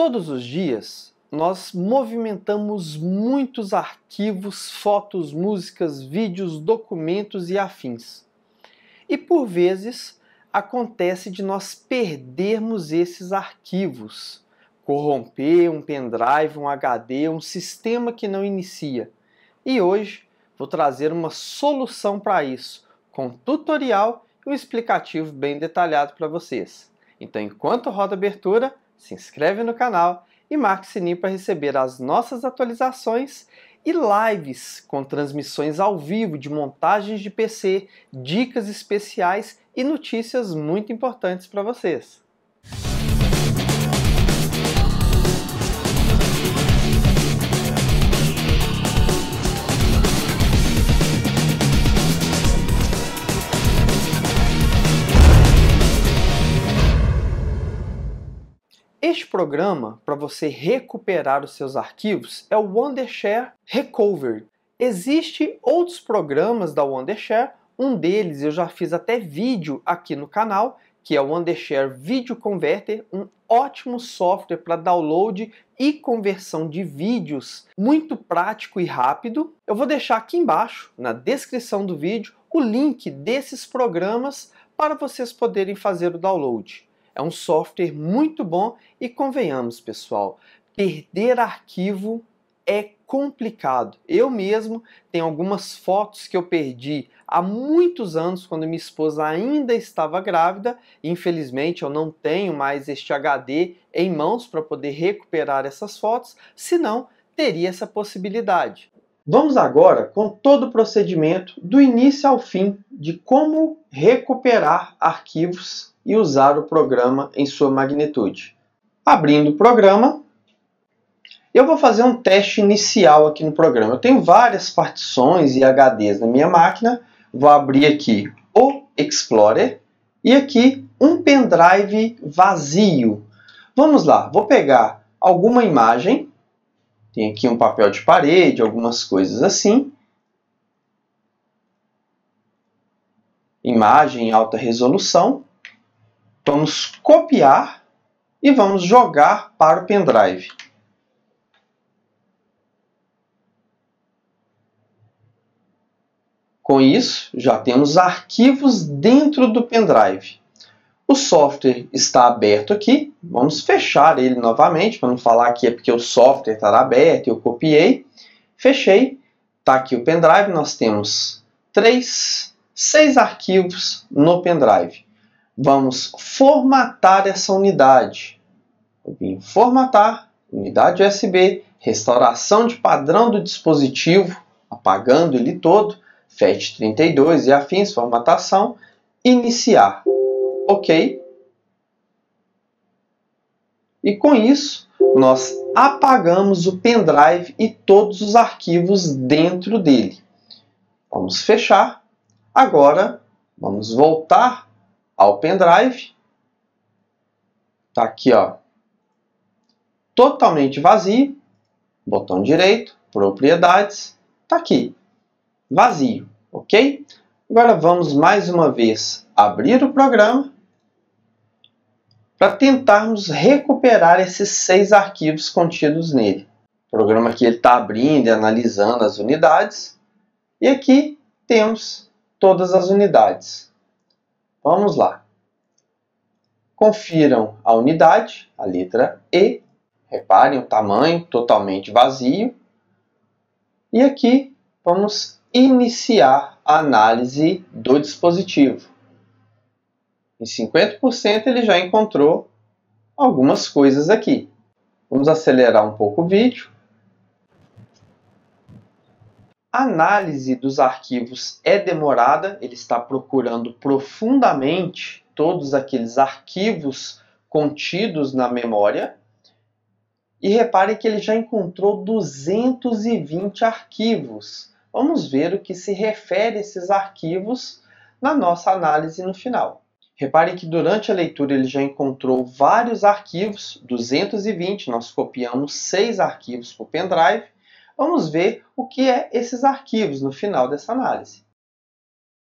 Todos os dias nós movimentamos muitos arquivos, fotos, músicas, vídeos, documentos e afins. E por vezes acontece de nós perdermos esses arquivos, corromper um pendrive, um HD, um sistema que não inicia. E hoje vou trazer uma solução para isso, com tutorial e um explicativo bem detalhado para vocês. Então, enquanto roda a abertura, se inscreve no canal e marque o sininho para receber as nossas atualizações e lives com transmissões ao vivo de montagens de PC, dicas especiais e notícias muito importantes para vocês. Este programa para você recuperar os seus arquivos é o Wondershare Recovery. Existem outros programas da Wondershare, um deles eu já fiz até vídeo aqui no canal, que é o Wondershare Video Converter, um ótimo software para download e conversão de vídeos, muito prático e rápido. Eu vou deixar aqui embaixo, na descrição do vídeo, o link desses programas para vocês poderem fazer o download. É um software muito bom e convenhamos, pessoal, perder arquivo é complicado. Eu mesmo tenho algumas fotos que eu perdi há muitos anos quando minha esposa ainda estava grávida. Infelizmente, eu não tenho mais este HD em mãos para poder recuperar essas fotos, senão teria essa possibilidade. Vamos agora com todo o procedimento do início ao fim de como recuperar arquivos e usar o programa em sua magnitude. Abrindo o programa, eu vou fazer um teste inicial aqui no programa. Eu tenho várias partições e HDs na minha máquina. Vou abrir aqui o Explorer e aqui um pendrive vazio. Vamos lá, vou pegar alguma imagem. Tem aqui um papel de parede, algumas coisas assim. Imagem em alta resolução. Vamos copiar e vamos jogar para o pendrive. Com isso, já temos arquivos dentro do pendrive. O software está aberto aqui, vamos fechar ele novamente, para não falar que é porque o software está aberto, e eu copiei. Fechei, está aqui o pendrive, nós temos três, seis arquivos no pendrive vamos formatar essa unidade. Eu vim formatar, unidade USB, restauração de padrão do dispositivo, apagando ele todo, FAT32 e afins, formatação, iniciar. OK. E com isso, nós apagamos o pendrive e todos os arquivos dentro dele. Vamos fechar. Agora, vamos voltar ao pendrive. Tá aqui, ó. Totalmente vazio. Botão direito, propriedades. Tá aqui. Vazio, ok? Agora vamos mais uma vez abrir o programa para tentarmos recuperar esses seis arquivos contidos nele. O programa aqui está abrindo e analisando as unidades. E aqui temos todas as unidades. Vamos lá. Confiram a unidade, a letra E. Reparem o tamanho totalmente vazio. E aqui vamos iniciar a análise do dispositivo. Em 50% ele já encontrou algumas coisas aqui. Vamos acelerar um pouco o vídeo a análise dos arquivos é demorada, ele está procurando profundamente todos aqueles arquivos contidos na memória. E repare que ele já encontrou 220 arquivos. Vamos ver o que se refere a esses arquivos na nossa análise no final. Repare que durante a leitura ele já encontrou vários arquivos, 220, nós copiamos seis arquivos para o pendrive, Vamos ver o que é esses arquivos no final dessa análise.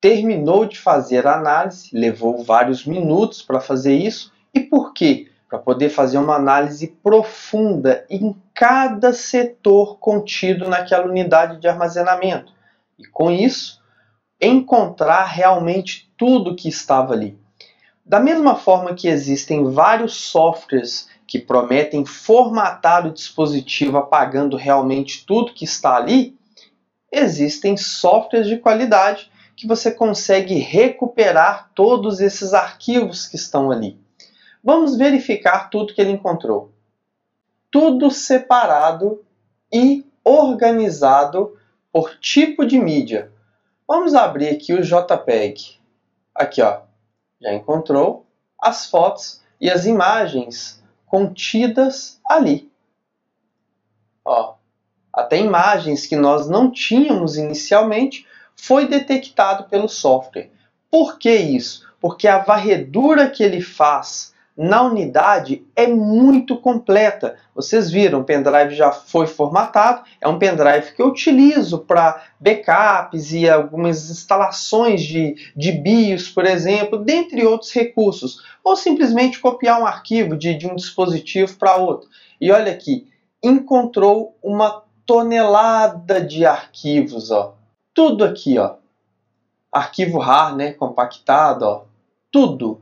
Terminou de fazer a análise, levou vários minutos para fazer isso. E por quê? Para poder fazer uma análise profunda em cada setor contido naquela unidade de armazenamento. E com isso, encontrar realmente tudo que estava ali. Da mesma forma que existem vários softwares que prometem formatar o dispositivo apagando realmente tudo que está ali, existem softwares de qualidade que você consegue recuperar todos esses arquivos que estão ali. Vamos verificar tudo que ele encontrou. Tudo separado e organizado por tipo de mídia. Vamos abrir aqui o JPEG. Aqui, ó. Já encontrou as fotos e as imagens contidas ali. Ó, até imagens que nós não tínhamos inicialmente foi detectado pelo software. Por que isso? Porque a varredura que ele faz na unidade é muito completa. Vocês viram, o pendrive já foi formatado, é um pendrive que eu utilizo para backups e algumas instalações de, de BIOS, por exemplo, dentre outros recursos. Ou simplesmente copiar um arquivo de, de um dispositivo para outro. E olha aqui, encontrou uma tonelada de arquivos, ó. Tudo aqui, ó. Arquivo RAR, né, compactado, ó. Tudo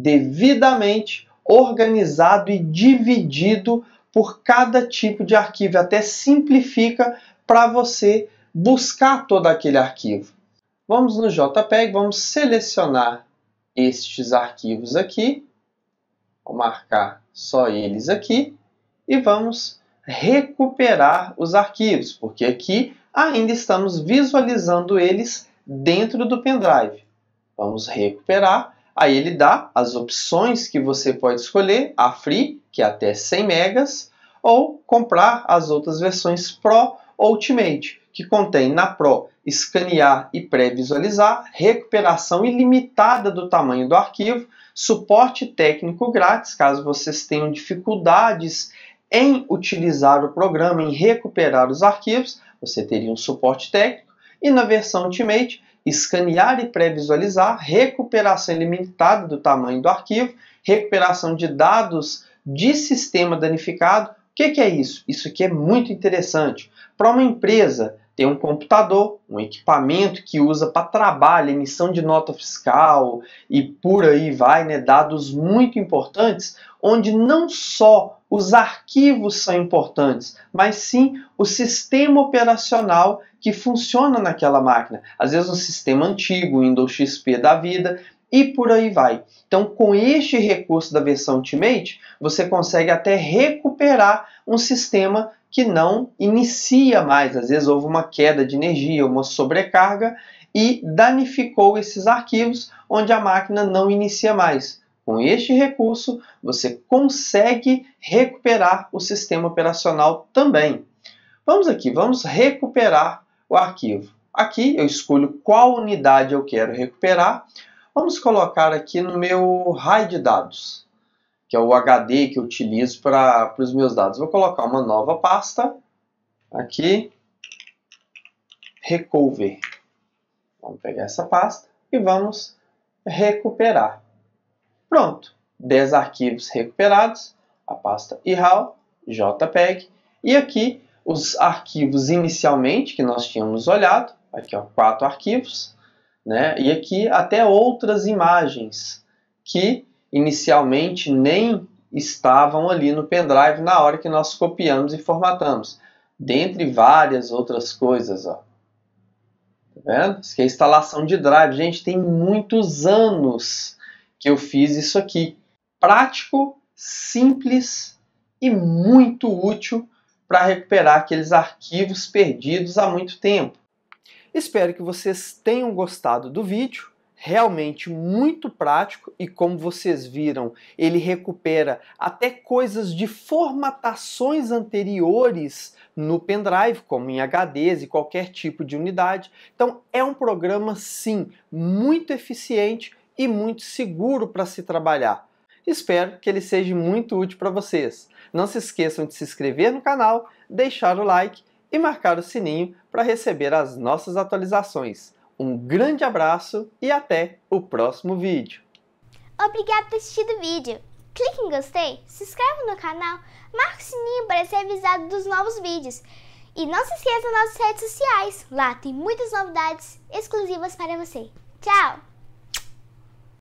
devidamente organizado e dividido por cada tipo de arquivo, até simplifica para você buscar todo aquele arquivo. Vamos no JPEG, vamos selecionar estes arquivos aqui, vou marcar só eles aqui e vamos recuperar os arquivos, porque aqui ainda estamos visualizando eles dentro do pendrive. Vamos recuperar Aí ele dá as opções que você pode escolher, a Free, que é até 100 megas, ou comprar as outras versões Pro ou Ultimate, que contém na Pro escanear e pré-visualizar, recuperação ilimitada do tamanho do arquivo, suporte técnico grátis, caso vocês tenham dificuldades em utilizar o programa, em recuperar os arquivos, você teria um suporte técnico. E na versão Ultimate, escanear e pré-visualizar, recuperação ilimitada do tamanho do arquivo, recuperação de dados de sistema danificado. O que, que é isso? Isso aqui é muito interessante. Para uma empresa tem um computador, um equipamento que usa para trabalho, emissão de nota fiscal e por aí vai, né, dados muito importantes, onde não só os arquivos são importantes, mas sim o sistema operacional que funciona naquela máquina. Às vezes um sistema antigo, Windows XP da vida, e por aí vai. Então, com este recurso da versão Ultimate, você consegue até recuperar um sistema que não inicia mais. Às vezes houve uma queda de energia, uma sobrecarga e danificou esses arquivos onde a máquina não inicia mais. Com este recurso, você consegue recuperar o sistema operacional também. Vamos aqui, vamos recuperar o arquivo. Aqui eu escolho qual unidade eu quero recuperar. Vamos colocar aqui no meu raio de dados, que é o HD que eu utilizo para os meus dados. Vou colocar uma nova pasta aqui, recover. Vamos pegar essa pasta e vamos recuperar. Pronto, 10 arquivos recuperados, a pasta IRAW, JPEG, e aqui os arquivos inicialmente que nós tínhamos olhado, aqui ó, quatro arquivos, né? E aqui até outras imagens que inicialmente nem estavam ali no pendrive na hora que nós copiamos e formatamos, dentre várias outras coisas, ó. Tá vendo? Isso aqui é instalação de drive. Gente, tem muitos anos que eu fiz isso aqui. Prático, simples e muito útil para recuperar aqueles arquivos perdidos há muito tempo. Espero que vocês tenham gostado do vídeo, realmente muito prático e como vocês viram, ele recupera até coisas de formatações anteriores no pendrive, como em HDs e qualquer tipo de unidade. Então é um programa sim muito eficiente e muito seguro para se trabalhar. Espero que ele seja muito útil para vocês. Não se esqueçam de se inscrever no canal, deixar o like e marcar o sininho para receber as nossas atualizações. Um grande abraço e até o próximo vídeo. Obrigado por assistir o vídeo. Clique em gostei, se inscreva no canal, marque o sininho para ser avisado dos novos vídeos. E não se esqueça das nossas redes sociais, lá tem muitas novidades exclusivas para você. Tchau!